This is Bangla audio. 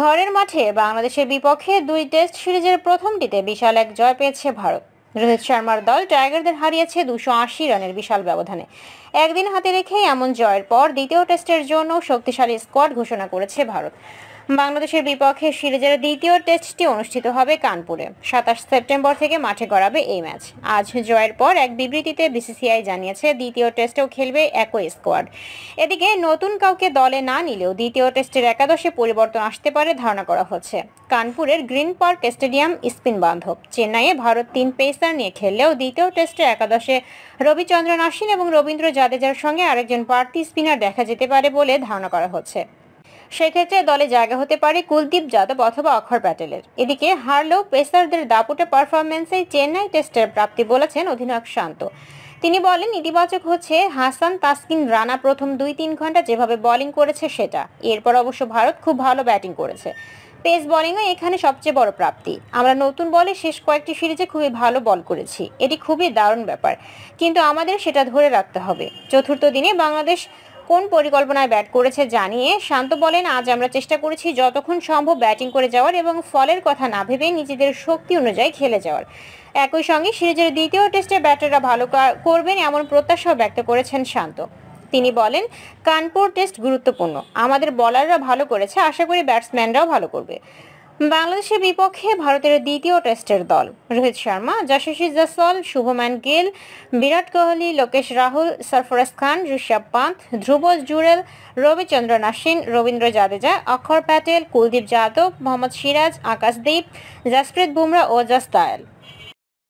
ঘরের মাঠে বাংলাদেশের বিপক্ষে দুই টেস্ট সিরিজের প্রথমটিতে বিশাল এক জয় পেয়েছে ভারত রোহিত শর্মার দল টাইগারদের হারিয়েছে দুশো আশি রানের বিশাল ব্যবধানে একদিন হাতে রেখে এমন জয়ের পর দ্বিতীয় টেস্টের জন্য শক্তিশালী স্কোয়াড ঘোষণা করেছে ভারত বাংলাদেশের বিপক্ষে সিরিজের দ্বিতীয় টেস্টটি অনুষ্ঠিত হবে কানপুরে সাতাশ সেপ্টেম্বর থেকে মাঠে গড়াবে এই ম্যাচ আজ জয়ের পর এক বিবৃতিতে বিসিসিআই জানিয়েছে দ্বিতীয় টেস্টেও খেলবে একই স্কোয়াড এদিকে নতুন কাউকে দলে না নিলেও দ্বিতীয় টেস্টের একাদশে পরিবর্তন আসতে পারে ধারণা করা হচ্ছে কানপুরের গ্রিন পার্ক স্টেডিয়াম স্পিন বান্ধব চেন্নাইয়ে ভারত তিন পেসার নিয়ে খেললেও দ্বিতীয় টেস্টে একাদশে রবিচন্দ্রন আশ্বিন এবং রবীন্দ্র জাদেজার সঙ্গে আরেকজন পার্টি স্পিনার দেখা যেতে পারে বলে ধারণা করা হচ্ছে সেক্ষেত্রে দলে জায়গা হতে পারে কুলদীপ যাদব অথবা অক্ষর প্যাটেলের এদিকে হারলেও পেসারদের দাপুটে পারফরমেন্সে চেন্নাই টেস্টের প্রাপ্তি বলেছেন অধিনায়ক শান্ত তিনি বলেন ইতিবাচক হচ্ছে হাসান তাসকিন রানা প্রথম দুই তিন ঘন্টা যেভাবে বোলিং করেছে সেটা এরপর অবশ্য ভারত খুব ভালো ব্যাটিং করেছে পেস বোলিংও এখানে সবচেয়ে বড় প্রাপ্তি আমরা নতুন বলে শেষ কয়েকটি সিরিজে খুবই ভালো বল করেছি এটি খুবই দারুণ ব্যাপার কিন্তু আমাদের সেটা ধরে রাখতে হবে চতুর্থ দিনে বাংলাদেশ কোন পরিকল্পনায় ব্যাট করেছে জানিয়ে শান্ত বলেন আজ আমরা চেষ্টা করেছি যতক্ষণ সম্ভব ব্যাটিং করে যাওয়ার এবং ফলের কথা না ভেবে নিজেদের শক্তি অনুযায়ী খেলে যাওয়ার একই সঙ্গে সিরিজের দ্বিতীয় টেস্টে ব্যাটাররা ভালো করবেন এমন প্রত্যাশাও ব্যক্ত করেছেন শান্ত তিনি বলেন কানপুর টেস্ট গুরুত্বপূর্ণ আমাদের বলাররা ভালো করেছে আশা করি ব্যাটসম্যানরাও ভালো করবে বাংলাদেশের বিপক্ষে ভারতের দ্বিতীয় টেস্টের দল রোহিত শর্মা যশস্বী জাসওয়াল শুভমান গিল বিরাট কোহলি লোকেশ রাহুল সরফরাজ খান ঋষভ পান্থ ধ্রুব জুরেল রবিচন্দ্রন আশ্বিন রবীন্দ্র জাদেজা অক্ষর প্যাটেল কুলদীপ যাদব মোহাম্মদ সিরাজ আকাশদীপ জাসপ্রীত বুমরা ও জাস্তায়েল